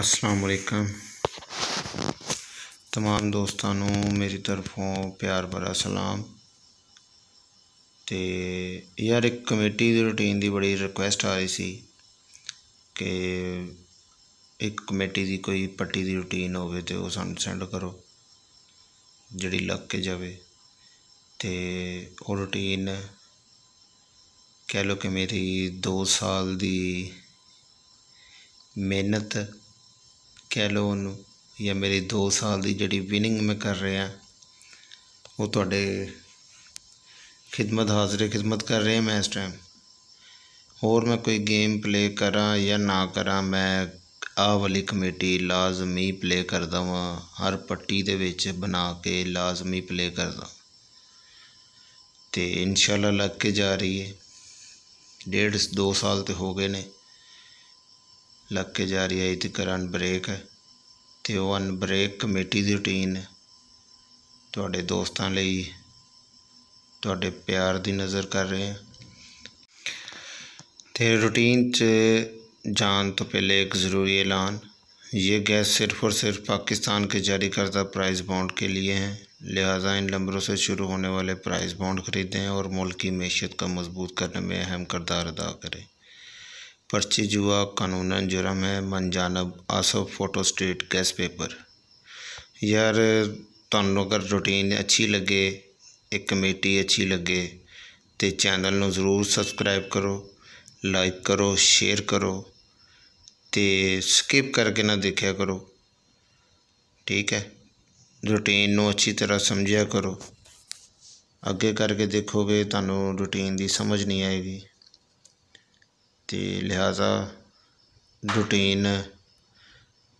ਅਸਲਾਮੁਅਲੈਕਮ तमाम ਦੋਸਤਾਂ ਨੂੰ ਮੇਰੀ ਤਰਫੋਂ ਪਿਆਰ ਭਰਿਆ ਸਲਾਮ ਤੇ ਯਾਰ ਇੱਕ ਕਮੇਟੀ ਦੀ ਰੁਟੀਨ ਦੀ ਬੜੀ ਰਿਕੁਐਸਟ ਆ ਰਹੀ ਸੀ ਕਿ ਇੱਕ ਕਮੇਟੀ ਦੀ ਕੋਈ ਪੱਟੀ ਦੀ ਰੁਟੀਨ ਹੋਵੇ ਤੇ ਉਹ ਸਾਨੂੰ ਸੈਂਡ ਕਰੋ ਜਿਹੜੀ ਲੱਗ ਕੇ ਜਾਵੇ ਤੇ ਉਹ ਰੁਟੀਨ ਕਹਿ ਲੋ ਕਿ ਮੇਰੀ 2 ਸਾਲ ਦੀ ਮਿਹਨਤ ਕਹਿ ਲਓ ਉਹਨੂੰ ਜਾਂ ਮੇਰੀ 2 ਸਾਲ ਦੀ ਜਿਹੜੀ ਵਿਨਿੰਗ ਮੈਂ ਕਰ ਰਿਹਾ ਉਹ ਤੁਹਾਡੇ ਖidmat ਹਾਜ਼ਰੇ ਖidmat ਕਰ ਰਹੇ ਮੈਂ ਇਸ ਟਾਈਮ ਹੋਰ ਮੈਂ ਕੋਈ ਗੇਮ ਪਲੇ ਕਰਾਂ ਜਾਂ ਨਾ ਕਰਾਂ ਮੈਂ ਆਹ ਵਾਲੀ ਕਮੇਟੀ ਲਾਜ਼ਮੀ ਪਲੇ ਕਰਦਾ ਵਾਂ ਹਰ ਪੱਟੀ ਦੇ ਵਿੱਚ ਬਣਾ ਕੇ ਲਾਜ਼ਮੀ ਪਲੇ ਕਰਦਾ ਤੇ ਇਨਸ਼ਾਅੱਲਾ ਲੱਗ ਕੇ ਜਾ ਰਹੀ ਹੈ ਡੇਢ 2 ਸਾਲ ਤੇ ਹੋ ਗਏ ਨੇ लग के जा रही है ਕਰਨ ਬ੍ਰੇਕ तो वह अनब्रेक कमेटी की रूटीन थोड़े तो दोस्तों ਤੁਹਾਡੇ प्यार की नज़र कर रहे हैं तो रूटीन 'ਚ जान तो पहले एक ज़रूरी ऐलान ये गैस सिर्फ और सिर्फ पाकिस्तान के जारी करदा प्राइस बॉन्ड के लिए हैं लिहाजा इन नंबरों से शुरू होने वाले प्राइस बॉन्ड खरीदें और मुल्क की मीशत का मजबूत करने में अहम करदार अदा करें पर्ची जुआ ਕਾਨੂੰਨਾਂ ਜੁਰਮ ਹੈ बन जानब आसो फोटोस्टेट ਕੈਸ ਪੇਪਰ ਯਾਰ ਤੁਹਾਨੂੰ ਅਗਰ ਰੁਟੀਨ ਅੱਛੀ ਲੱਗੇ ਇੱਕ ਕਮੇਟੀ ਅੱਛੀ ਲੱਗੇ ਤੇ ਚੈਨਲ ਨੂੰ ਜ਼ਰੂਰ ਸਬਸਕ੍ਰਾਈਬ ਕਰੋ ਲਾਈਕ ਕਰੋ ਸ਼ੇਅਰ ਕਰੋ ਤੇ ਸਕਿਪ ਕਰਕੇ ਨਾ ਦੇਖਿਆ ਕਰੋ ਠੀਕ ਹੈ ਰੁਟੀਨ ਨੂੰ ਅੱਛੀ ਤਰ੍ਹਾਂ ਸਮਝਿਆ ਕਰੋ ਅੱਗੇ ਕਰਕੇ ਦੇਖੋਗੇ ਤੁਹਾਨੂੰ ਰੁਟੀਨ ਦੀ ਸਮਝ ਨਹੀਂ ਆਏਗੀ ਅਤੇ ਲਿਹਾਜ਼ਾ ਰੂਟੀਨ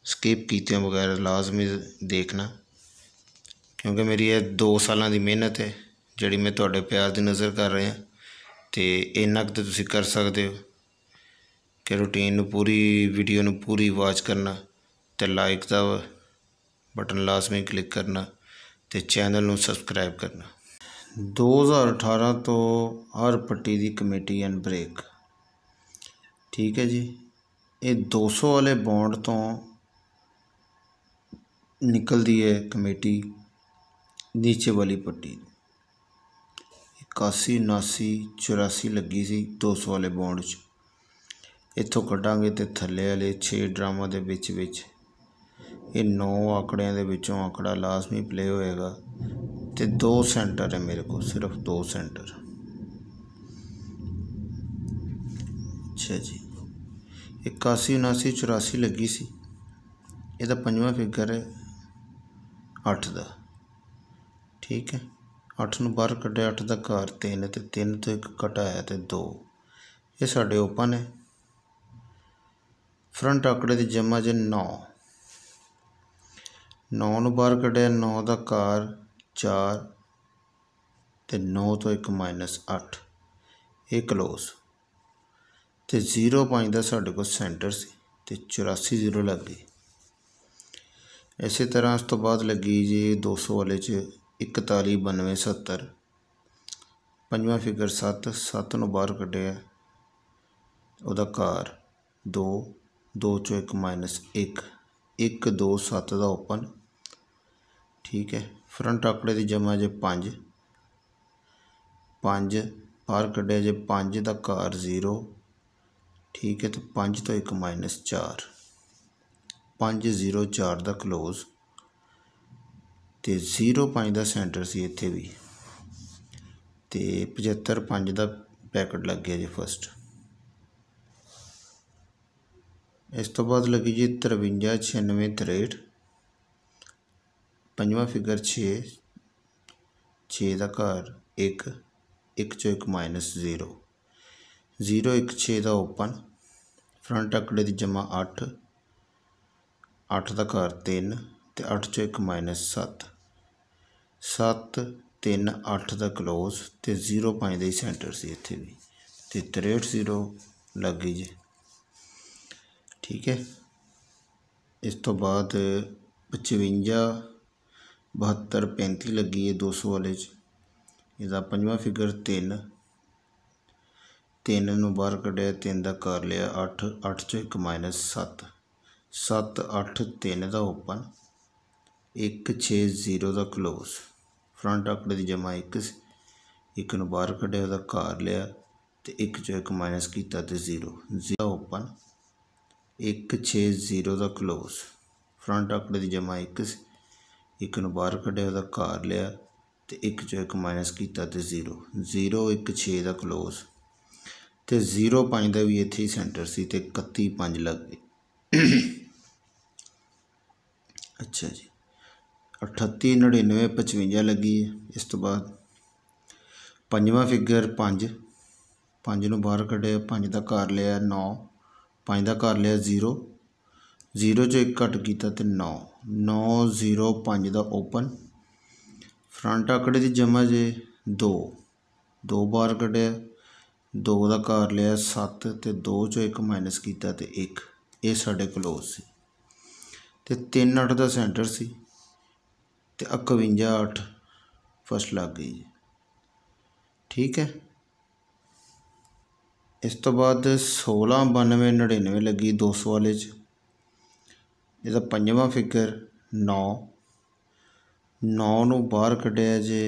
ਸਕਿਪ ਕੀਤੇ ਬਗੈਰ ਲਾਜ਼ਮੀ ਦੇਖਣਾ ਕਿਉਂਕਿ ਮੇਰੀ ਇਹ ਦੋ ਸਾਲਾਂ ਦੀ ਮਿਹਨਤ ਹੈ ਜਿਹੜੀ ਮੈਂ ਤੁਹਾਡੇ ਪਿਆਰ ਦੀ ਨਜ਼ਰ ਕਰ ਰਿਹਾ ਅਤੇ ਇੰਨਾ ਕੁ ਤਾਂ ਤੁਸੀਂ ਕਰ ਸਕਦੇ ਹੋ ਕਿ ਰੂਟੀਨ ਨੂੰ ਪੂਰੀ ਵੀਡੀਓ ਨੂੰ ਪੂਰੀ ਵਾਚ ਕਰਨਾ ਤੇ ਲਾਈਕ ਦਾ ਬਟਨ ਲਾਜ਼ਮੀ ਕਲਿੱਕ ਕਰਨਾ ਤੇ ਚੈਨਲ ਨੂੰ ਸਬਸਕ੍ਰਾਈਬ ਕਰਨਾ 2018 ਤੋਂ ਹਰ ਪੱਟੀ ਦੀ ਕਮੇਟੀ ਐਂਡ ਬ੍ਰੇਕ ਠੀਕ ਹੈ ਜੀ ਇਹ 200 ਵਾਲੇ ਬੌਂਡ ਤੋਂ ਨਿਕਲਦੀ ਹੈ ਕਮੇਟੀ ਨੀਚੇ ਵਾਲੀ ਪੱਟੀ 81 79 84 ਲੱਗੀ ਸੀ 200 ਵਾਲੇ ਬੌਂਡ 'ਚ ਇੱਥੋਂ ਕੱਢਾਂਗੇ ਤੇ ਥੱਲੇ ਵਾਲੇ 6 ਡਰਾਮਾ ਦੇ ਵਿੱਚ ਵਿੱਚ ਇਹ 9 ਆਕੜਿਆਂ ਦੇ ਵਿੱਚੋਂ ਆਕੜਾ ਲਾਜ਼ਮੀ ਪਲੇ ਹੋਏਗਾ ਤੇ 2 ਸੈਂਟਰ ਹੈ ਮੇਰੇ ਕੋਲ ਸਿਰਫ 2 ਸੈਂਟਰ ਅੱਛਾ ਜੀ 81 ਉਨਾਸੀ ਲੱਗੀ ਸੀ ਇਹਦਾ ਪੰਜਵਾਂ ਫਿਗਰ ਹੈ 8 ਦਾ ਠੀਕ ਹੈ 8 ਨੂੰ ਬਾਹਰ ਕੱਢਿਆ 8 ਦਾ ਘਰ 3 ਤੇ 3 ਤੋਂ 1 ਘਟਾਇਆ ਤੇ 2 ਇਹ ਸਾਡੇ ਓਪਨ ਹੈ ਫਰੰਟ ਆਕੜੇ ਦੀ ਜਮਾ ਜੇ 9 9 ਨੂੰ ਬਾਹਰ ਕੱਢਿਆ 9 ਦਾ ਘਰ 4 ਤੇ 9 ਤੋਂ 1 8 ਇਹ ਕਲੋਜ਼ ਤੇ 05 ਦਾ ਸਾਡੇ ਕੋਲ ਸੈਂਟਰ ਸੀ ਤੇ 84 ਜ਼ੀਰੋ ਲੱਗ ਗਈ ਇਸੇ ਤਰ੍ਹਾਂ ਉਸ ਤੋਂ ਬਾਅਦ ਲੱਗੀ ਜੀ 200 ਵਾਲੇ 'ਚ 41 ਪੰਜਵਾਂ ਫਿਗਰ 7 7 ਨੂੰ ਬਾਹਰ ਕੱਢਿਆ ਉਹਦਾ ਘਾਰ 2 2 ਚੋਂ 1 ਮਾਈਨਸ 1 1 2 7 ਦਾ ਓਪਨ ਠੀਕ ਹੈ ਫਰੰਟ ਆਕੜੇ ਦੀ ਜਮਾ ਜੇ 5 5 ਬਾਹਰ ਕੱਢਿਆ ਜੇ 5 ਦਾ ਘਾਰ 0 ਠੀਕ ਹੈ ਤਾਂ 5 ਤੋਂ 1 ਮਾਈਨਸ 4 5 0 4 ਦਾ ক্লোਜ਼ ਤੇ 0 5 ਦਾ ਸੈਂਟਰ ਸੀ ਇੱਥੇ ਵੀ ਤੇ 75 5 ਦਾ ਪੈਕਟ ਲੱਗ ਗਿਆ ਜੀ ਫਸਟ ਇਸ ਤੋਂ ਬਾਅਦ ਲੱਗੀ ਜੀ 53 96 63 ਪੰਜਵਾਂ ਫਿਗਰ 6 6 ਦਾ ਘਰ 1 1 ਚੋਂ 1 0 016 ਦਾ ਓਪਨ ਫਰੰਟ ਅਕੜੇ ਦੀ ਜਮਾ 8 8 ਦਾ ਘਰ 3 ਤੇ 8 ਚੋਂ 1 7 7 3 8 ਦਾ ক্লোਜ਼ ਤੇ 05 ਦੇ ਸੈਂਟਰ ਸੀ ਇੱਥੇ ਵੀ ਤੇ 63 ਲੱਗੀ ਜੀ ਠੀਕ ਹੈ ਇਸ ਤੋਂ ਬਾਅਦ 55 72 35 ਲੱਗੀ ਹੈ 200 ਵਾਲੇ 'ਚ ਇਹਦਾ ਪੰਜਵਾਂ ਫਿਗਰ 3 ਤਿੰਨ ਨੂੰ ਬਾਹਰ ਕੱਢਿਆ ਤਿੰਨ ਦਾ ਕਰ ਲਿਆ 8 8 'ਚੋਂ ਇੱਕ ਮਾਈਨਸ 7 7 8 ਦਾ ਓਪਨ 1 6 0 ਦਾ ਕਲੋਜ਼ ਫਰੰਟ ਆਕੜੇ ਦੀ ਜਮਾ ਇੱਕ ਇੱਕ ਨੂੰ ਬਾਹਰ ਕੱਢਿਆ ਉਹਦਾ ਕਰ ਲਿਆ ਤੇ 1 ਚੋਂ ਇੱਕ ਮਾਈਨਸ ਕੀਤਾ ਤੇ 0 0 ਓਪਨ 1 6 0 ਦਾ ਕਲੋਜ਼ ਫਰੰਟ ਆਕੜੇ ਦੀ ਜਮਾ ਇੱਕ ਇੱਕ ਨੂੰ ਬਾਹਰ ਕੱਢਿਆ ਉਹਦਾ ਕਰ ਲਿਆ ਤੇ 1 ਚੋਂ ਇੱਕ ਮਾਈਨਸ ਕੀਤਾ ਤੇ 0 0 1 6 ਦਾ ਕਲੋਜ਼ ਤੇ 05 ਦਾ ਵੀ ਇੱਥੇ ਹੀ ਸੈਂਟਰ ਸੀ ਤੇ 31 5 ਲੱਗ ਗਏ ਅੱਛਾ ਜੀ 38 99 55 ਲੱਗੀ ਹੈ ਇਸ ਤੋਂ ਬਾਅਦ ਪੰਜਵਾਂ ਫਿਗਰ 5 5 ਨੂੰ ਬਾਹਰ ਕੱਢਿਆ 5 ਦਾ ਘਰ ਲਿਆ 9 5 ਦਾ ਘਰ ਲਿਆ 0 0 ਜੋ ਇੱਕ ਘਟ ਕੀਤਾ ਤੇ 9 9 0 5 ਦਾ ਓਪਨ ਫਰੰਟ ਆਕੜੇ ਦੀ ਜਮਾ ਜੇ 2 2 ਬਾਹਰ ਕੱਢਿਆ ਦੋ ਦਾ ਘਰ ਲਿਆ 7 ਤੇ 2 ਚੋਂ 1 ਮਾਈਨਸ ਕੀਤਾ ਤੇ 1 ਇਹ ਸਾਡੇ ਕਲੋਜ਼ ਸੀ ਤੇ 3 8 ਦਾ ਸੈਂਟਰ ਸੀ ਤੇ 51 8 ਫਸਟ ਲੱਗ ਗਈ ਠੀਕ ਹੈ ਇਸ ਤੋਂ ਬਾਅਦ 16 92 99 ਲੱਗੀ 200 ਵਾਲੇ ਚ ਇਹਦਾ ਪੰਜਵਾਂ ਫਿਗਰ 9 9 ਨੂੰ ਬਾਹਰ ਕੱਢਿਆ ਜੇ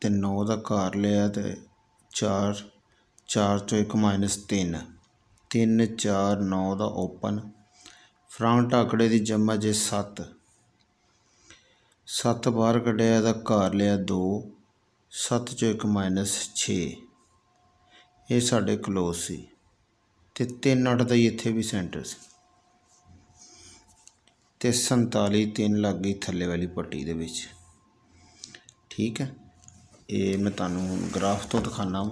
ਤੇ 9 ਦਾ ਘਰ ਲਿਆ ਤੇ 4 4 ਚੋਂ 1 ਮਾਈਨਸ 3 3 4 9 ਦਾ ਓਪਨ ਫਰੰਟ ਆਕੜੇ ਦੀ ਜਮਾ ਜੇ 7 7 ਬਾਹਰ ਕੱਢਿਆ ਇਹਦਾ ਘਰ ਲਿਆ 2 7 ਚੋਂ 1 ਮਾਈਨਸ 6 ਇਹ ਸਾਡੇ ਕਲੋਜ਼ ਸੀ ਤੇ 3 8 ਦਾ ਹੀ ਇੱਥੇ ਵੀ ਸੈਂਟਰ ਸੀ ਤੇ 47 3 ਲੱਗ ਗਈ ਥੱਲੇ ਵਾਲੀ ਪੱਟੀ ਦੇ ਵਿੱਚ ਠੀਕ ਹੈ ਇਹ ਮੈਂ ਤੁਹਾਨੂੰ ਹੁਣ ਗ੍ਰਾਫ ਤੋਂ ਦਿਖਾਣਾ ਹਾਂ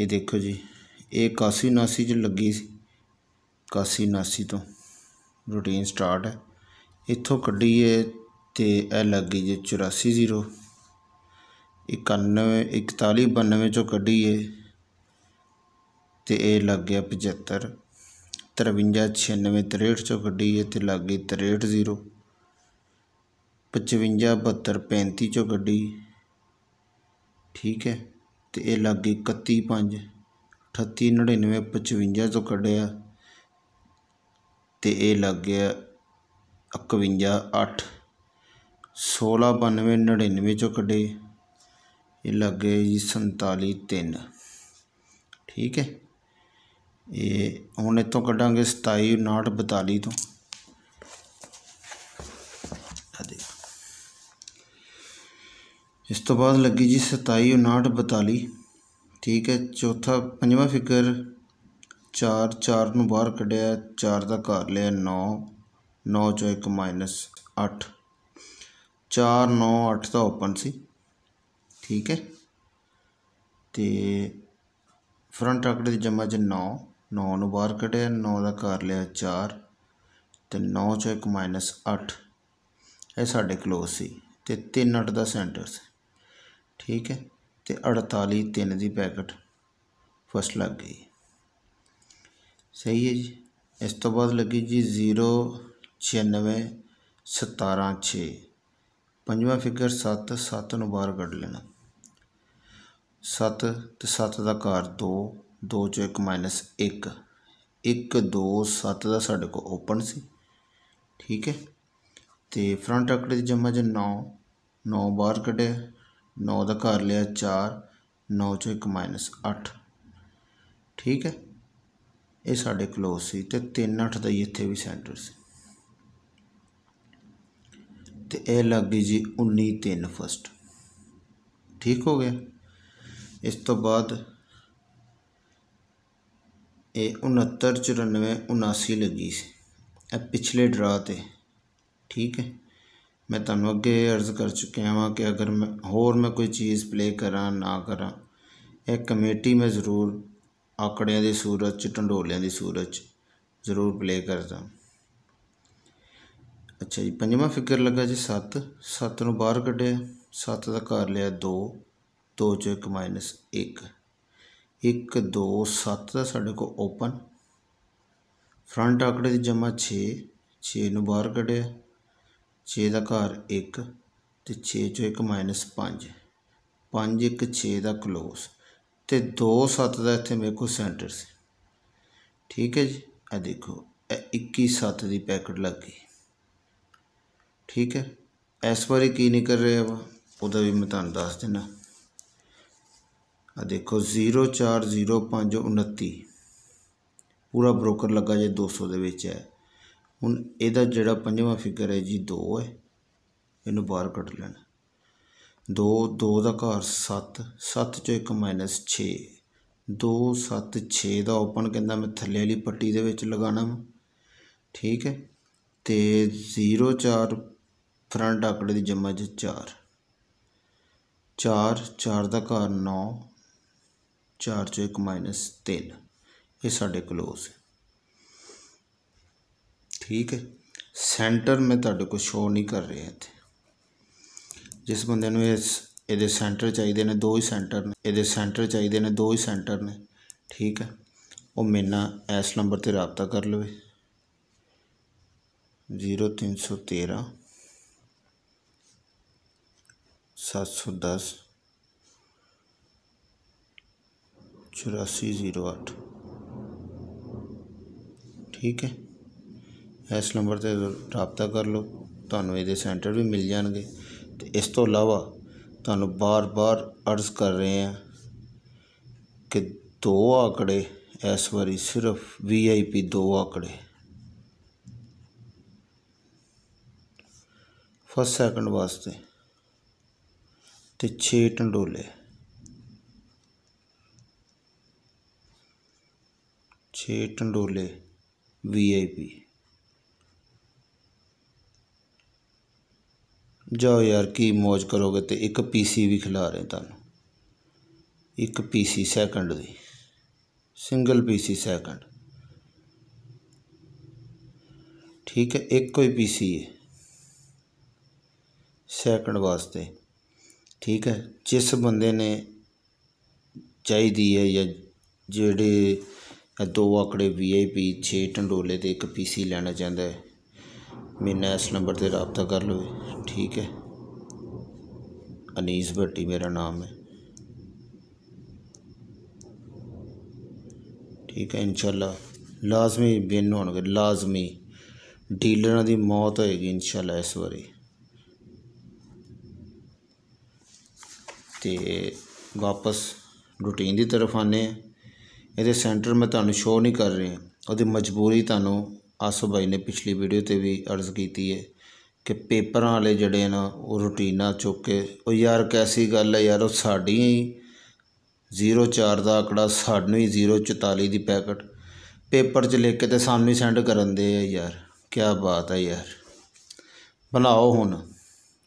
ਇਹ ਦੇਖੋ ਜੀ ਇਹ ਕਾਸੀ ਨਾਸੀ ਚ ਲੱਗੀ ਸੀ ਕਾਸੀ ਨਾਸੀ ਤੋਂ ਰੂਟੀਨ ਸਟਾਰਟ ਹੈ ਇੱਥੋਂ ਕੱਢੀ ਏ ਤੇ ਇਹ ਲੱਗੀ ਜੀ 84 91 41 92 ਚੋਂ ਕੱਢੀ ਏ ਤੇ ਇਹ ਲੱਗ ਗਿਆ 75 53 96 63 ਚੋਂ ਕੱਢੀ ਏ ਤੇ ਲੱਗੀ 63 ਜ਼ੀਰੋ 55 72 35 ਚੋਂ ਕੱਢੀ ਠੀਕ ਹੈ ਤੇ ਇਹ ਲੱਗ ਗਈ 31 5 38 99 55 ਤੋਂ ਕੱਢਿਆ ਤੇ ਇਹ ਲੱਗ ਗਿਆ 51 8 16 92 99 ਚੋਂ ਕੱਢੇ ਇਹ ਲੱਗ ਜੀ 47 3 ਠੀਕ ਹੈ ਇਹ ਹੁਣ ਇਤੋਂ ਕੱਢਾਂਗੇ 27 59 42 ਤੋਂ ਇਸ ਤੋਂ ਬਾਅਦ ਲੱਗੀ ਜੀ 27 59 42 ਠੀਕ ਹੈ ਚੌਥਾ ਪੰਜਵਾਂ ਫਿਕਰ 4 4 ਨੂੰ ਬਾਹਰ ਕੱਢਿਆ 4 ਦਾ ਘਰ ਲਿਆ 9 9 ਚੋਂ ਇੱਕ ਮਾਈਨਸ 8 4 9 8 ਦਾ ਓਪਨ ਸੀ ਠੀਕ ਹੈ ਤੇ ਫਰੰਟ ਰਕਟ ਦੀ ਜਮਾ ਚ 9 9 ਨੂੰ ਬਾਹਰ ਕੱਢਿਆ 9 ਦਾ ਘਰ ਲਿਆ 4 ਤੇ 9 ਚੋਂ ਇੱਕ ਮਾਈਨਸ 8 ਇਹ ਸਾਡੇ ਕਲੋਜ਼ ਸੀ ਤੇ 3 8 ਦਾ ਸੈਂਟਰ ਸੀ ਠੀਕ ਹੈ ਤੇ 48 ਤਿੰਨ ਦੀ ਪੈਕਟ ਫਸਟ ਲੱਗ ਗਈ ਸਹੀ ਹੈ ਜੀ ਇਸ ਤੋਂ ਬਾਅਦ ਲੱਗੀ ਜੀ 0 96 ਪੰਜਵਾਂ ਫਿਗਰ 7 7 ਨੂੰ ਬਾਹਰ ਕੱਢ ਲੈਣਾ 7 ਤੇ 7 ਦਾ ਘਰ 2 2 ਚ 1 ਮਾਈਨਸ 1 1 2 7 ਦਾ ਸਾਡੇ ਕੋਲ ਓਪਨ ਸੀ ਠੀਕ ਹੈ ਤੇ ਫਰੰਟ ਅਕੜੇ ਦੀ ਜਮਾ ਜ 9 9 ਬਾਹਰ ਕੱਢਿਆ नौ का कर लिया चार नौ चो एक माइनस अठ ठीक है ये साढ़े कलोज से तो तीन अठ का इतने भी सेंटर से तो यह लग गई जी उन्नी तीन फस्ट ठीक हो गया इस तो बाद उनहत्तर चौरानवे उनासी लगी पिछले ड्राते ठीक है ਮੈਂ ਤੁਹਾਨੂੰ ਅੱਗੇ ਅਰਜ਼ ਕਰ ਚੁੱਕਿਆ ਹਾਂ ਕਿ ਅਗਰ ਮੈਂ ਹੋਰ ਮੈਂ ਕੋਈ ਚੀਜ਼ ਪਲੇ ਕਰਾਂ ਨਾ ਕਰਾਂ ਇਹ ਕਮੇਟੀ ਮੈਂ ਜ਼ਰੂਰ ਆਕੜਿਆਂ ਦੀ ਸੂਰਤ ਚ ਟੰਡੋਲਿਆਂ ਦੀ ਸੂਰਤ ਚ ਜ਼ਰੂਰ ਪਲੇ ਕਰਦਾ ਅੱਛਾ ਜੀ ਪੰਜਵਾਂ ਫਿਕਰ ਲੱਗਾ ਜੀ 7 7 ਨੂੰ ਬਾਹਰ ਕੱਢਿਆ 7 ਦਾ ਘਰ ਲਿਆ 2 2 ਚੋਂ 1 ਮਾਈਨਸ 1 1 2 7 ਦਾ ਸਾਡੇ ਕੋਲ ਓਪਨ ਫਰੰਟ ਆਕੜੇ ਦੀ ਜਮਾ 6 6 ਨੂੰ ਬਾਹਰ ਕੱਢਿਆ 6 ਦਾ ਘਰ 1 ਤੇ 6 ਚੋਂ 1 ਮਾਈਨਸ 5 5 1 6 ਦਾ ਕਲੋਸ ਤੇ 2 7 ਦਾ ਇੱਥੇ ਮੇਰੇ ਕੋਲ ਸੈਂਟਰ ਸੀ ਠੀਕ ਹੈ ਜੀ ਇਹ ਦੇਖੋ ਇਹ 21 7 ਦੀ ਪੈਕਟ ਲੱਗ ਗਈ ਠੀਕ ਹੈ ਇਸ ਵਾਰੀ ਕੀ ਨਿਕਲ ਰਿਹਾ ਵਾ ਉਹਦਾ ਵੀ ਮੈਂ ਤੁਹਾਨੂੰ ਦੱਸ ਦਿੰਦਾ ਆ ਦੇਖੋ 040529 ਪੂਰਾ ਬ੍ਰੋਕਰ ਲੱਗਾ ਜੇ 200 ਦੇ ਵਿੱਚ ਹੈ ਹੁਣ ਇਹਦਾ ਜਿਹੜਾ ਪੰਜਵਾਂ ਫਿਗਰ ਹੈ ਜੀ 2 ਹੈ ਇਹਨੂੰ ਬਾਹਰ ਕੱਢ ਲੈਣਾ 2 2 ਦਾ ਘਰ 7 7 ਚੋਂ 1 ਮਾਈਨਸ 6 2 7 6 ਦਾ ਓਪਨ ਕਹਿੰਦਾ ਮੈਂ ਥੱਲੇ ਵਾਲੀ ਪੱਟੀ ਦੇ ਵਿੱਚ ਲਗਾਣਾ ਠੀਕ ਹੈ ਤੇ 0 4 ਫਰੰਟ ਆਕੜੇ ਦੀ ਜਮਾ ਚ 4 4 4 ਦਾ ਘਰ 9 4 ਚੋਂ 1 ਮਾਈਨਸ 3 ਇਹ ਸਾਡੇ ਕਲੋਜ਼ ਠੀਕ ਹੈ ਸੈਂਟਰ ਮੈਂ ਤੁਹਾਡੇ ਕੋਲ ਸ਼ੋ ਨਹੀਂ ਕਰ ਰਿਹਾ ਇੱਥੇ ਜਿਸ ਬੰਦੇ ਨੂੰ ਇਸ ਇਹਦੇ ਸੈਂਟਰ ਚਾਹੀਦੇ ਨੇ ਦੋ ਹੀ ਸੈਂਟਰ ਨੇ ਇਹਦੇ ਸੈਂਟਰ ਚਾਹੀਦੇ ਨੇ ਦੋ ਹੀ ਸੈਂਟਰ ਨੇ ਠੀਕ ਹੈ ਉਹ ਮੇਨਾ ਐਸ ਇਸ ਨੰਬਰ ਤੇ رابطہ ਕਰ ਲਵੇ 0313 710 8408 ਠੀਕ ਹੈ ਇਸ ਨੰਬਰ 'ਤੇ رابطہ ਕਰ ਲਓ ਤੁਹਾਨੂੰ ਇਹਦੇ ਸੈਂਟਰ ਵੀ ਮਿਲ ਜਾਣਗੇ ਤੇ ਇਸ ਤੋਂ ਇਲਾਵਾ ਤੁਹਾਨੂੰ ਬਾਰ-ਬਾਰ ਅਰਜ਼ ਕਰ ਰਹੇ ਆ ਕਿ ਦੋ ਆਕੜੇ ਇਸ ਵਾਰੀ ਸਿਰਫ ਵੀਆਈਪੀ ਦੋ ਆਕੜੇ ਫਸਟ ਸੈਕਿੰਡ ਵਾਸਤੇ ਤੇ 6 ਟੰਡੋਲੇ 6 ਟੰਡੋਲੇ ਵੀਆਈਪੀ ਜਾਓ ਯਾਰ ਕੀ ਮੋਜ ਕਰੋਗੇ ਤੇ ਇੱਕ ਪੀਸੀ ਵੀ ਖਿਲਾ ਰਹੇ ਤੁਹਾਨੂੰ ਇੱਕ ਪੀਸੀ ਸੈਕਿੰਡ ਦੀ ਸਿੰਗਲ ਪੀਸੀ ਸੈਕਿੰਡ ਠੀਕ ਹੈ ਇੱਕੋ ਹੀ ਪੀਸੀ ਹੈ ਸੈਕਿੰਡ ਵਾਸਤੇ ਠੀਕ ਹੈ ਜਿਸ ਬੰਦੇ ਨੇ ਚਾਹੀਦੀ ਹੈ ਜਾਂ ਜਿਹੜੇ ਦੋ ਆਕੜੇ ਵੀਆਈਪੀ 6 ਟੰਡੋਲੇ ਤੇ ਇੱਕ ਪੀਸੀ ਲੈਣਾ ਚਾਹੁੰਦਾ ਹੈ ਮੈਨੂੰ ਇਸ ਨੰਬਰ 'ਤੇ رابطہ ਕਰ ਲਵੇ ਠੀਕ ਹੈ ਅਨੀਸ ਭੱਟੀ ਮੇਰਾ ਨਾਮ ਹੈ ਠੀਕ ਹੈ ਇਨਸ਼ਾਅੱਲਾ ਲਾਜ਼ਮੀ ਬਿਨ ਹੋਣਗੇ ਲਾਜ਼ਮੀ ਡੀਲਰਾਂ ਦੀ ਮੌਤ ਹੋਏਗੀ ਇਨਸ਼ਾਅੱਲਾ ਇਸ ਵਾਰੀ ਤੇ ਵਾਪਸ ਰੂਟੀਨ ਦੀ ਤਰਫ ਆਨੇ ਇਹਦੇ ਸੈਂਟਰ ਮੈਂ ਤੁਹਾਨੂੰ ਸ਼ੋਅ ਨਹੀਂ ਕਰ ਰਿਹਾ ਉਹਦੀ ਮਜਬੂਰੀ ਤੁਹਾਨੂੰ ਆਸੂ ਭਾਈ ਨੇ ਪਿਛਲੀ ਵੀਡੀਓ ਤੇ ਵੀ ਅਰਜ਼ ਕੀਤੀ ਹੈ ਕਿ ਪੇਪਰਾਂ ਵਾਲੇ ਜਿਹੜੇ ਨਾ ਉਹ ਰੁਟੀਨਾ ਚੁੱਕ ਕੇ ਉਹ ਯਾਰ ਕੈਸੀ ਗੱਲ ਹੈ ਯਾਰ ਉਹ ਸਾਡੀ ਹੀ 04 ਦਾ ਆਂਕੜਾ ਸਾਨੂੰ ਹੀ 044 ਦੀ ਪੈਕਟ ਪੇਪਰ 'ਚ ਲਿਖ ਕੇ ਤੇ ਸਾਨੂੰ ਹੀ ਸੈਂਡ ਕਰਨ ਦੇ ਆ ਯਾਰ ਕੀ ਬਾਤ ਹੈ ਯਾਰ ਬਣਾਓ ਹੁਣ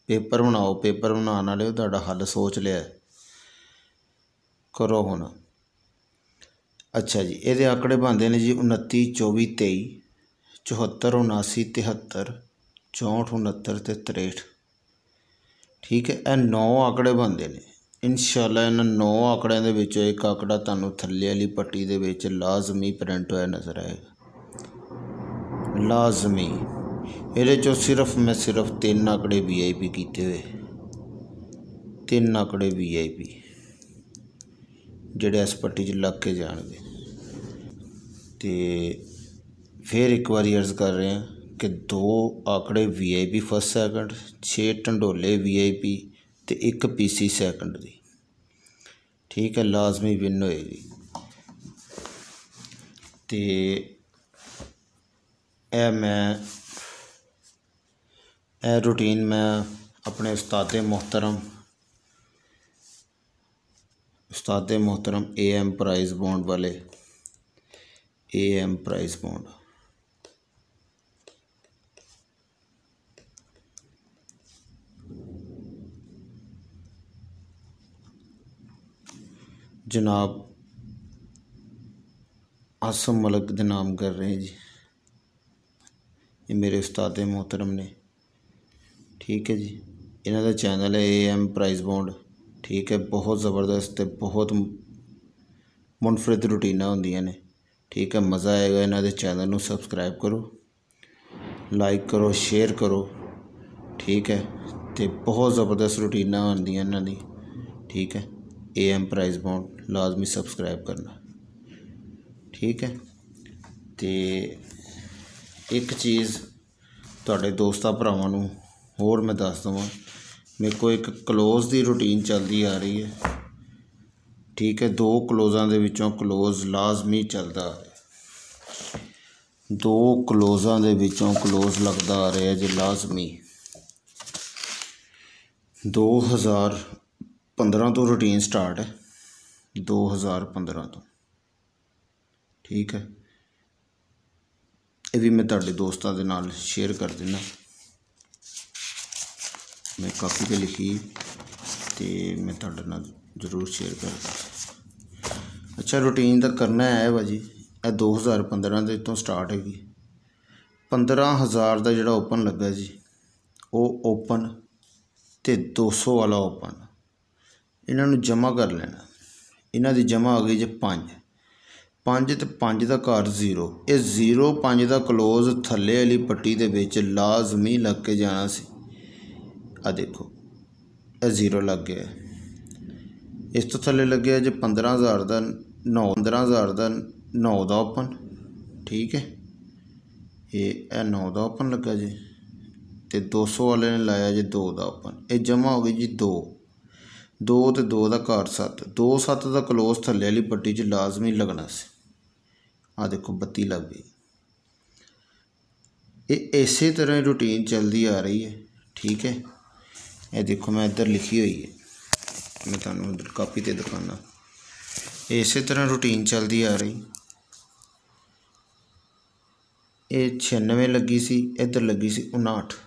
ਪੇਪਰ ਬਣਾਓ ਪੇਪਰ ਬਣਾਉਣ ਵਾਲੇ ਤੁਹਾਡਾ ਹੱਲ ਸੋਚ ਲਿਆ ਕਰੋ ਹੁਣ ਅੱਛਾ ਜੀ ਇਹਦੇ ਅਕੜੇ ਬੰਦੇ ਨੇ ਜੀ 29 24 23 74 79 73 64 69 ਤੇ 63 ਠੀਕ ਹੈ ਇਹ ਨੌ ਆਕੜੇ ਬਣਦੇ ਨੇ ਇਨਸ਼ਾਅੱਲਾ ਇਹਨਾਂ ਨੌ ਆਕੜਿਆਂ ਦੇ ਵਿੱਚੋਂ ਇੱਕ ਆਕੜਾ ਤੁਹਾਨੂੰ ਥੱਲੇ ਵਾਲੀ ਪੱਟੀ ਦੇ ਵਿੱਚ ਲਾਜ਼ਮੀ ਪ੍ਰਿੰਟ ਹੋਇਆ ਨਜ਼ਰ ਆਏਗਾ ਲਾਜ਼ਮੀ ਇਹਦੇ ਚੋਂ ਸਿਰਫ ਮੈਂ ਸਿਰਫ ਤਿੰਨ ਆਕੜੇ ਵੀਆਈਪੀ ਕੀਤੇ ਹੋਏ ਤਿੰਨ ਆਕੜੇ ਵੀਆਈਪੀ ਜਿਹੜੇ ਇਸ ਪੱਟੀ 'ਚ ਲੱਗ ਕੇ ਜਾਣਗੇ ਤੇ ਫਿਰ ਇੱਕ ਵਾਰੀ ਅਰਜ਼ ਕਰ ਰਹੇ ਹਾਂ ਕਿ ਦੋ ਆਕੜੇ ਵੀਆਈਪੀ ਫਸਟ ਸੈਕਿੰਡ 6 ਟੰਡੋਲੇ ਵੀਆਈਪੀ ਤੇ ਇੱਕ ਪੀਸੀ ਸੈਕਿੰਡ ਦੀ ਠੀਕ ਹੈ ਲਾਜ਼ਮੀ ਵਿਨ ਹੋਏਗੀ ਤੇ ਇਹ ਮੈਂ ਇਹ ਰੁਟੀਨ ਮੈਂ ਆਪਣੇ ਉਸਤਾਦੇ ਮੁਹਤਰਮ ਉਸਤਾਦੇ ਮੁਹਤਰਮ ਏਐਮ ਪ੍ਰਾਈਜ਼ ਬੌਂਡ ਵਾਲੇ ਏਐਮ ਪ੍ਰਾਈਜ਼ ਬੌਂਡ ਜਨਾਬ ਆਸਮ ਮਲਕ ਦੇ ਨਾਮ ਕਰ ਰਹੇ ਜੀ ਇਹ ਮੇਰੇ ਉਸਤਾਦ ਮੁਹਤਰਮ ਨੇ ਠੀਕ ਹੈ ਜੀ ਇਹਨਾਂ ਦਾ ਚੈਨਲ ਹੈ AM ਪ੍ਰਾਈਸ ਬੌਂਡ ਠੀਕ ਹੈ ਬਹੁਤ ਜ਼ਬਰਦਸਤ ਤੇ ਬਹੁਤ ਮੁਨਫਰਦ ਰੁਟੀਨਾ ਹੁੰਦੀਆਂ ਨੇ ਠੀਕ ਹੈ ਮਜ਼ਾ ਆਏਗਾ ਇਹਨਾਂ ਦੇ ਚੈਨਲ ਨੂੰ ਸਬਸਕ੍ਰਾਈਬ ਕਰੋ ਲਾਈਕ ਕਰੋ ਸ਼ੇਅਰ ਕਰੋ ਠੀਕ ਹੈ ਤੇ ਬਹੁਤ ਜ਼ਬਰਦਸਤ ਰੁਟੀਨਾ ਹੁੰਦੀਆਂ ਇਹਨਾਂ ਦੀ ਠੀਕ ਹੈ ए एम प्राइस बॉन्ड ਲਾਜ਼ਮੀ ਸਬਸਕ੍ਰਾਈਬ ਕਰਨਾ ਠੀਕ ਹੈ ਤੇ ਇੱਕ ਚੀਜ਼ ਤੁਹਾਡੇ ਦੋਸਤਾਂ ਭਰਾਵਾਂ ਨੂੰ ਹੋਰ ਮੈਂ ਦੱਸ ਦਵਾਂ ਮੇਰੇ ਕੋਲ ਇੱਕ ক্লোਜ਼ ਦੀ ਰੁਟੀਨ ਚੱਲਦੀ ਆ ਰਹੀ ਹੈ ਠੀਕ ਹੈ ਦੋ ক্লোਜ਼ਾਂ ਦੇ ਵਿੱਚੋਂ ক্লোਜ਼ ਲਾਜ਼ਮੀ ਚੱਲਦਾ ਆ ਰਿਹਾ ਦੋ ক্লোਜ਼ਾਂ ਦੇ ਵਿੱਚੋਂ ক্লোਜ਼ ਲੱਗਦਾ ਆ ਰਿਹਾ ਜੀ ਲਾਜ਼ਮੀ 2000 15 ਤੋਂ ਰੂਟੀਨ ਸਟਾਰਟ ਹੈ 2015 ਤੋਂ ਠੀਕ ਹੈ ਇਹ ਵੀ ਮੈਂ ਤੁਹਾਡੇ ਦੋਸਤਾਂ ਦੇ ਨਾਲ ਸ਼ੇਅਰ ਕਰ ਦਿੰਦਾ ਮੈਂ ਕਾਪੀ ਤੇ ਲਿਖੀ ਤੇ ਮੈਂ ਤੁਹਾਡੇ ਨਾਲ ਜ਼ਰੂਰ ਸ਼ੇਅਰ ਕਰਦਾ ਅੱਛਾ ਰੂਟੀਨ ਦਾ ਕਰਨਾ ਹੈ ਭਾਜੀ ਇਹ 2015 ਦੇ ਤੋਂ ਸਟਾਰਟ ਹੈਗੀ 15000 ਦਾ ਜਿਹੜਾ ਓਪਨ ਲੱਗਾ ਜੀ ਉਹ ਓਪਨ ਤੇ 200 ਵਾਲਾ ਓਪਨ ਇਹਨਾਂ ਨੂੰ ਜਮ੍ਹਾਂ ਕਰ ਲੈਣਾ ਇਹਨਾਂ ਦੀ ਜਮ੍ਹਾਂ ਆ ਗਈ ਜੇ 5 5 ਤੇ 5 ਦਾ ਘਰ 0 ਇਹ 0 5 ਦਾ ਕਲੋਜ਼ ਥੱਲੇ ਵਾਲੀ ਪੱਟੀ ਦੇ ਵਿੱਚ ਲਾਜ਼ਮੀ ਲੱਗ ਕੇ ਜਾਣਾ ਸੀ ਆ ਦੇਖੋ ਇਹ 0 ਲੱਗ ਗਿਆ ਇਸ ਤੋਂ ਥੱਲੇ ਲੱਗਿਆ ਜੇ 15000 ਦਾ 9 15000 ਦਾ 9 ਦਾ ਓਪਨ ਠੀਕ ਹੈ ਇਹ ਇਹ 9 ਦਾ ਓਪਨ ਲੱਗਾ ਜੀ ਤੇ 200 ਵਾਲੇ ਨੇ ਲਾਇਆ ਜੀ 2 ਦਾ ਓਪਨ ਇਹ ਜਮਾ ਹੋ ਗਈ ਜੀ 2 2 ਤੇ 2 ਦਾ ਘਾਟ 7 2 7 ਦਾ ਕਲੋਸ ਥੱਲੇ ਵਾਲੀ ਪੱਟੀ 'ਚ ਲਾਜ਼ਮੀ ਲੱਗਣਾ ਸੀ ਆ ਦੇਖੋ ਬੱਤੀ ਲੱਗ ਗਈ ਇਹ ਇਸੇ ਤਰ੍ਹਾਂ ਹੀ ਰੁਟੀਨ ਚੱਲਦੀ ਆ ਰਹੀ ਹੈ ਠੀਕ ਹੈ ਇਹ ਦੇਖੋ ਮੈਂ ਇੱਧਰ ਲਿਖੀ ਹੋਈ ਹੈ ਮੈਂ ਤੁਹਾਨੂੰ ਉਧਰ ਕਾਪੀ ਤੇ ਦਿਖਾਉਣਾ ਇਸੇ ਤਰ੍ਹਾਂ ਰੁਟੀਨ ਚੱਲਦੀ ਆ ਰਹੀ ਇਹ 96 ਲੱਗੀ ਸੀ ਇੱਧਰ ਲੱਗੀ ਸੀ 59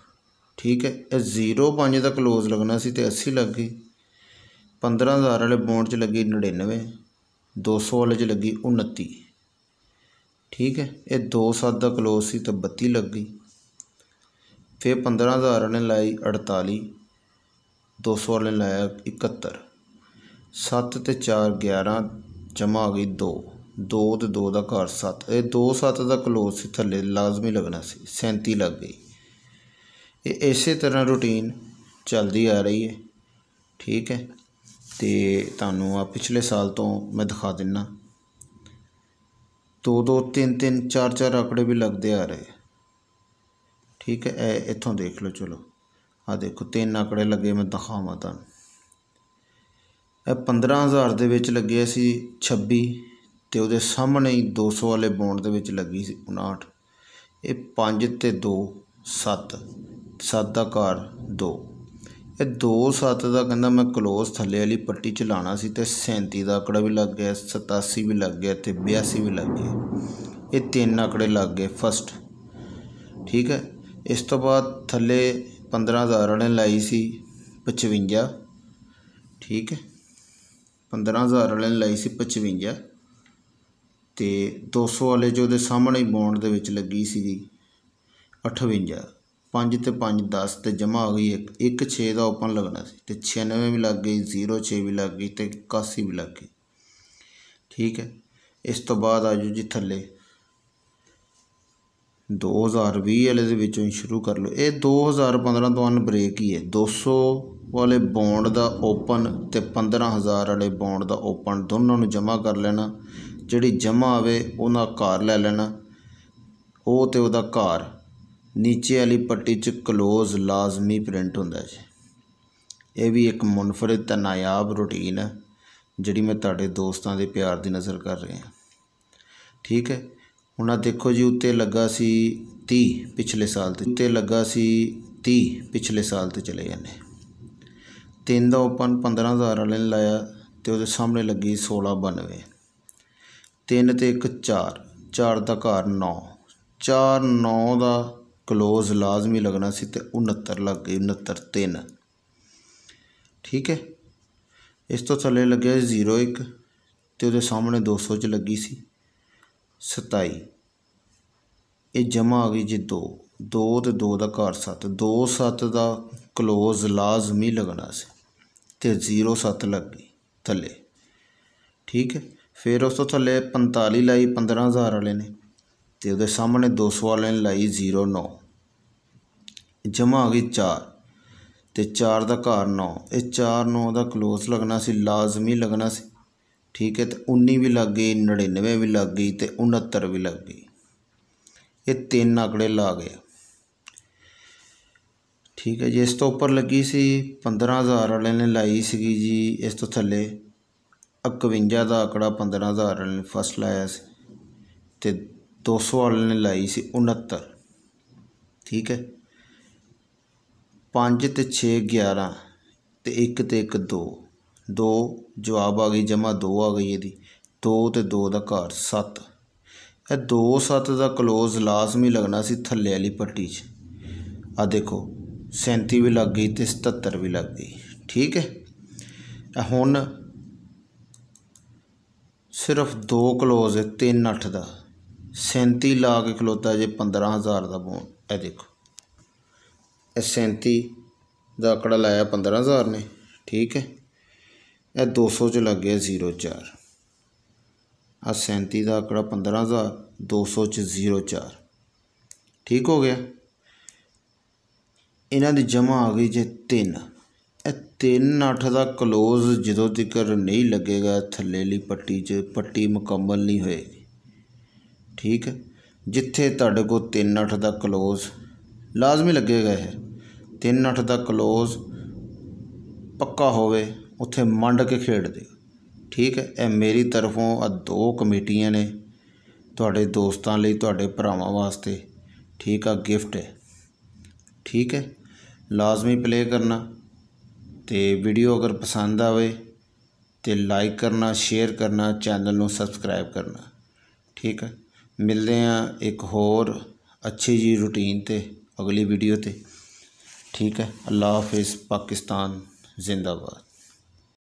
ਠੀਕ ਹੈ ਇਹ 05 ਦਾ ਕਲੋਜ਼ ਲੱਗਣਾ ਸੀ ਤੇ 80 ਲੱਗ ਗਈ 15000 ਵਾਲੇ ਬੌਂਡ 'ਚ ਲੱਗੀ 99 200 ਵਾਲੇ 'ਚ ਲੱਗੀ 29 ਠੀਕ ਹੈ ਇਹ 27 ਦਾ ਕਲੋਜ਼ ਸੀ ਤਾਂ 32 ਲੱਗ ਗਈ ਫਿਰ 15000 ਵਾਲੇ ਲਾਈ 48 200 ਵਾਲੇ ਲਾਇਆ 71 7 ਤੇ 4 11 ਜਮਾ ਗਈ 2 2 ਤੇ 2 ਦਾ ਘਰ 7 ਇਹ 2 7 ਦਾ ਕਲੋਜ਼ ਸੀ ਥੱਲੇ ਲਾਜ਼ਮੀ ਲੱਗਣਾ ਸੀ 37 ਲੱਗ ਗਈ ਇਹ ਇਸੇ ਤਰ੍ਹਾਂ ਰੁਟੀਨ ਚੱਲਦੀ ਆ ਰਹੀ ਹੈ ਠੀਕ ਹੈ ਤੇ ਤੁਹਾਨੂੰ ਆ ਪਿਛਲੇ ਸਾਲ ਤੋਂ ਮੈਂ ਦਿਖਾ ਦਿੰਨਾ ਦੋ ਦੋ ਤਿੰਨ ਤਿੰਨ ਚਾਰ ਚਾਰ ਆਕੜੇ ਵੀ ਲੱਗਦੇ ਆ ਰਹੇ ਠੀਕ ਹੈ ਇਹ ਇੱਥੋਂ ਦੇਖ ਲਓ ਚਲੋ ਆ ਦੇਖੋ ਤਿੰਨ ਆਕੜੇ ਲੱਗੇ ਮੈਂ ਦਿਖਾਵਾਂ ਤੁਹਾਨੂੰ ਇਹ 15000 ਦੇ ਵਿੱਚ ਲੱਗੇ ਸੀ 26 ਤੇ ਉਹਦੇ ਸਾਹਮਣੇ ਹੀ 200 ਵਾਲੇ ਬੌਂਡ ਦੇ ਵਿੱਚ ਲੱਗੀ ਸੀ 59 ਇਹ 5 ਤੇ 2 7 7 ਦਾ ਘਰ 2 ਇਹ 27 ਦਾ ਕਹਿੰਦਾ ਮੈਂ ক্লোਜ਼ ਥੱਲੇ ਵਾਲੀ ਪੱਟੀ ਚਲਾਣਾ ਸੀ ਤੇ 37 ਦਾ ਆਕੜਾ ਵੀ ਲੱਗ ਗਿਆ 87 ਵੀ ਲੱਗ ਗਿਆ ਤੇ 82 ਵੀ ਲੱਗ ਗਿਆ ਇਹ ਤਿੰਨ ਆਕੜੇ ਲੱਗ ਗਏ ਫਸਟ ਠੀਕ ਹੈ ਇਸ ਤੋਂ ਬਾਅਦ ਥੱਲੇ 15000 ਵਾਲੇ ਲਾਈ ਸੀ 55 ਠੀਕ ਹੈ 15000 ਵਾਲੇ ਲਾਈ ਸੀ 55 ਤੇ 200 ਵਾਲੇ ਜੋ ਦੇ ਸਾਹਮਣੇ ਬੌਂਡ ਦੇ ਵਿੱਚ ਲੱਗੀ ਸੀਗੀ 58 ਪੰਜ ਤੇ ਪੰਜ 10 ਤੇ ਜਮਾ ਹੋ ਗਈ ਇੱਕ 6 ਦਾ ਓਪਨ ਲੱਗਣਾ ਸੀ ਤੇ 96 ਵੀ ਲੱਗ ਗਈ 06 ਵੀ ਲੱਗ ਗਈ ਤੇ 81 ਵੀ ਲੱਗ ਗਈ ਠੀਕ ਹੈ ਇਸ ਤੋਂ ਬਾਅਦ ਆ ਜਾਓ ਜੀ ਥੱਲੇ 2020 ਵਾਲੇ ਦੇ ਵਿੱਚੋਂ ਸ਼ੁਰੂ ਕਰ ਲਓ ਇਹ 2015 ਤੋਂ ਅਨਬ੍ਰੇਕ ਹੀ ਹੈ 200 ਵਾਲੇ ਬੌਂਡ ਦਾ ਓਪਨ ਤੇ 15000 ਵਾਲੇ ਬੌਂਡ ਦਾ ਓਪਨ ਦੋਨਾਂ ਨੂੰ ਜਮਾ ਕਰ ਲੈਣਾ ਜਿਹੜੀ ਜਮਾ ਆਵੇ ਉਹਨਾਂ ਘਰ ਲੈ ਲੈਣਾ ਉਹ ਤੇ ਉਹਦਾ ਘਰ ਨੀਚੇ ਵਾਲੀ ਪੱਟੀ 'ਚ ਕਲੋਜ਼ ਲਾਜ਼ਮੀ ਪ੍ਰਿੰਟ ਹੁੰਦਾ ਜੀ ਇਹ ਵੀ ਇੱਕ ਮੁਨਫਰਦ ਤੇ ਨਾਇਆਬ ਰੁਟੀਨ ਹੈ ਜਿਹੜੀ ਮੈਂ ਤੁਹਾਡੇ ਦੋਸਤਾਂ ਦੇ ਪਿਆਰ ਦੀ ਨਜ਼ਰ ਕਰ ਰਿਹਾ ਠੀਕ ਹੈ ਹੁਣ ਆ ਦੇਖੋ ਜੀ ਉੱਤੇ ਲੱਗਾ ਸੀ 30 ਪਿਛਲੇ ਸਾਲ ਤੇ ਉੱਤੇ ਲੱਗਾ ਸੀ 30 ਪਿਛਲੇ ਸਾਲ ਤੇ ਚਲੇ ਜਾਂਦੇ ਤਿੰਨ ਦਾ ਓਪਨ 15000 ਵਾਲੇ ਨੇ ਲਾਇਆ ਤੇ ਉਹਦੇ ਸਾਹਮਣੇ ਲੱਗੀ 1692 ਤਿੰਨ ਤੇ ਇੱਕ 4 4 ਦਾ ਘਰ 9 4 9 ਦਾ ਕਲੋਜ਼ ਲਾਜ਼ਮੀ ਲੱਗਣਾ ਸੀ ਤੇ 69 ਲੱਗ ਗਏ 69 3 ਠੀਕ ਹੈ ਇਸ ਤੋਂ ਥੱਲੇ ਲੱਗਿਆ 01 ਤੇ ਉਹਦੇ ਸਾਹਮਣੇ 200 ਚ ਲੱਗੀ ਸੀ 27 ਇਹ ਜਮਾ ਆ ਗਈ ਜੀ 2 2 ਤੇ 2 ਦਾ ਘਰ 7 2 7 ਦਾ ਕਲੋਜ਼ ਲਾਜ਼ਮੀ ਲੱਗਣਾ ਸੀ ਤੇ 0 7 ਲੱਗ ਗਈ ਥੱਲੇ ਠੀਕ ਹੈ ਫਿਰ ਉਸ ਤੋਂ ਥੱਲੇ 45 ਲਈ 15000 ਵਾਲੇ ਨੇ ਤੇ ਉਹਦੇ ਸਾਹਮਣੇ 200 ਵਾਲੇ ਨੇ ਲਾਈ 09 ਜਮਾ ਜਮ੍ਹਾਂ ਗਈ 4 ਤੇ 4 ਦਾ ਘਰ 9 ਇਹ 4 9 ਦਾ ক্লোਜ਼ ਲੱਗਣਾ ਸੀ ਲਾਜ਼ਮੀ ਲੱਗਣਾ ਸੀ ਠੀਕ ਹੈ ਤੇ 19 ਵੀ ਲੱਗ ਗਈ 99 ਵੀ ਲੱਗ ਗਈ ਤੇ 69 ਵੀ ਲੱਗ ਗਈ ਇਹ ਤਿੰਨ ਅਕੜੇ ਲਾ ਗਏ ਠੀਕ ਹੈ ਜੇ ਇਸ ਤੋਂ ਉੱਪਰ ਲੱਗੀ ਸੀ 15000 ਵਾਲੇ ਨੇ ਲਾਈ ਸੀਗੀ ਜੀ ਇਸ ਤੋਂ ਥੱਲੇ 51 ਦਾ ਅਕੜਾ 15000 ਵਾਲੇ ਨੇ ਫਸਟ ਲਾਇਆ ਸੀ ਤੇ ਦੋ ਵਾਲੇ ਨੇ ਲਾਈ ਸੀ 69 ਠੀਕ ਹੈ 5 ਤੇ 6 11 ਤੇ 1 ਤੇ 1 2 2 ਜਵਾਬ ਆ ਗਈ ਜਮਾ 2 ਆ ਗਈ ਇਹਦੀ 2 ਤੇ 2 ਦਾ ਘਰ 7 ਇਹ 2 7 ਦਾ ক্লোਜ਼ ਲਾਜ਼ਮੀ ਲੱਗਣਾ ਸੀ ਥੱਲੇ ਵਾਲੀ ਪੱਟੀ 'ਚ ਆ ਦੇਖੋ 37 ਵੀ ਲੱਗ ਗਈ ਤੇ 77 ਵੀ ਲੱਗ ਗਈ ਠੀਕ ਹੈ ਹੁਣ ਸਿਰਫ 2 ক্লোਜ਼ ਹੈ 3 8 ਦਾ 37 ਲਾ ਕੇ ਖਲੋਤਾ ਜੇ 15000 ਦਾ ਬੋਨ ਇਹ ਦੇਖੋ ਇਹ 37 ਦਾ ਅਕੜਾ ਲਾਇਆ 15000 ਨੇ ਠੀਕ ਹੈ ਇਹ 200 ਚ ਲੱਗ ਗਿਆ 04 ਆ 37 ਦਾ ਅਕੜਾ 15000 200 ਚ 04 ਠੀਕ ਹੋ ਗਿਆ ਇਹਨਾਂ ਦੀ ਜਮਾ ਆ ਗਈ ਜੇ 3 ਇਹ 3 8 ਦਾ ক্লোਜ਼ ਜਦੋਂ ਤੱਕ ਨਹੀਂ ਲੱਗੇਗਾ ਥੱਲੇ ਲਈ ਪੱਟੀ 'ਚ ਪੱਟੀ ਮੁਕੰਮਲ ਨਹੀਂ ਹੋਏ ਠੀਕ ਹੈ ਜਿੱਥੇ ਤੁਹਾਡੇ ਕੋਲ 38 ਦਾ ਕਲੋਜ਼ ਲਾਜ਼ਮੀ ਲੱਗੇਗਾ ਇਹ 38 ਦਾ ਕਲੋਜ਼ ਪੱਕਾ ਹੋਵੇ ਉੱਥੇ ਮੰਡ ਕੇ ਖੇਡਦੇ ਠੀਕ ਹੈ ਇਹ ਮੇਰੀ ਤਰਫੋਂ ਆ ਦੋ ਕਮੇਟੀਆਂ ਨੇ ਤੁਹਾਡੇ ਦੋਸਤਾਂ ਲਈ ਤੁਹਾਡੇ ਭਰਾਵਾਂ ਵਾਸਤੇ ਠੀਕ ਆ ਗਿਫਟ ਹੈ ਠੀਕ ਹੈ ਲਾਜ਼ਮੀ ਪਲੇ ਕਰਨਾ ਤੇ ਵੀਡੀਓ ਅਗਰ ਪਸੰਦ ਆਵੇ ਤੇ ਲਾਈਕ ਕਰਨਾ ਸ਼ੇਅਰ ਕਰਨਾ ਚੈਨਲ ਨੂੰ ਸਬਸਕ੍ਰਾਈਬ ਕਰਨਾ ਠੀਕ ਹੈ ਮਿਲਦੇ ਹਾਂ ਇੱਕ ਹੋਰ ਅੱਛੀ ਜੀ ਰੂਟੀਨ 'ਤੇ ਅਗਲੀ ਵੀਡੀਓ 'ਤੇ ਠੀਕ ਹੈ ਅੱਲਾ ਹਾਫਿਜ਼ ਪਾਕਿਸਤਾਨ ਜ਼ਿੰਦਾਬਾਦ